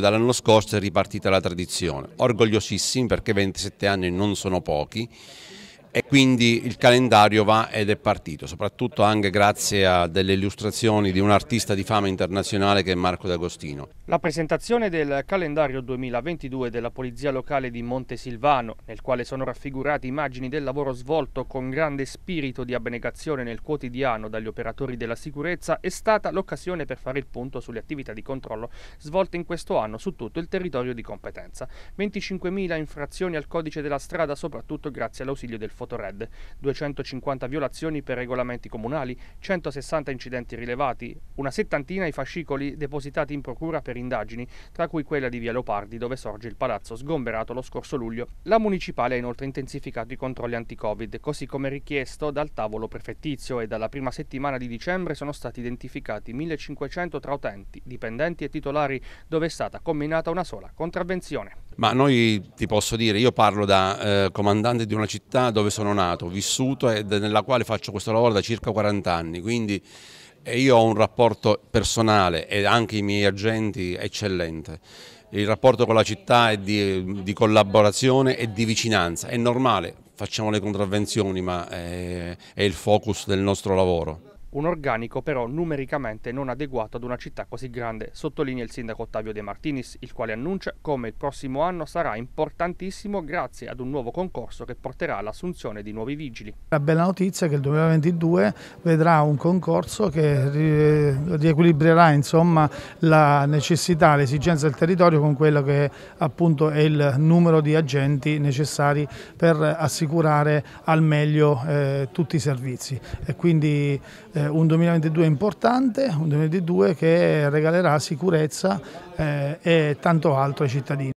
Dall'anno scorso è ripartita la tradizione, orgogliosissimi perché 27 anni non sono pochi e quindi il calendario va ed è partito, soprattutto anche grazie a delle illustrazioni di un artista di fama internazionale che è Marco D'Agostino. La presentazione del calendario 2022 della Polizia Locale di Montesilvano, nel quale sono raffigurate immagini del lavoro svolto con grande spirito di abnegazione nel quotidiano dagli operatori della sicurezza, è stata l'occasione per fare il punto sulle attività di controllo svolte in questo anno su tutto il territorio di competenza. 25.000 infrazioni al codice della strada, soprattutto grazie all'ausilio del fondo Fotored, 250 violazioni per regolamenti comunali, 160 incidenti rilevati, una settantina i fascicoli depositati in procura per indagini, tra cui quella di Via Leopardi dove sorge il palazzo sgomberato lo scorso luglio. La municipale ha inoltre intensificato i controlli anti-Covid, così come richiesto dal tavolo prefettizio e dalla prima settimana di dicembre sono stati identificati 1500 tra utenti, dipendenti e titolari dove è stata combinata una sola contravvenzione. Ma noi ti posso dire, io parlo da eh, comandante di una città dove sono nato, vissuto e nella quale faccio questo lavoro da circa 40 anni, quindi eh, io ho un rapporto personale e anche i miei agenti eccellente. Il rapporto con la città è di, di collaborazione e di vicinanza, è normale, facciamo le contravvenzioni ma è, eh, è il focus del nostro lavoro un organico però numericamente non adeguato ad una città così grande, sottolinea il sindaco Ottavio De Martinis, il quale annuncia come il prossimo anno sarà importantissimo grazie ad un nuovo concorso che porterà all'assunzione di nuovi vigili. La bella notizia è che il 2022 vedrà un concorso che riequilibrerà insomma, la necessità, l'esigenza del territorio con quello che appunto è il numero di agenti necessari per assicurare al meglio eh, tutti i servizi e quindi eh, eh, un 2022 importante, un 2022 che regalerà sicurezza eh, e tanto altro ai cittadini.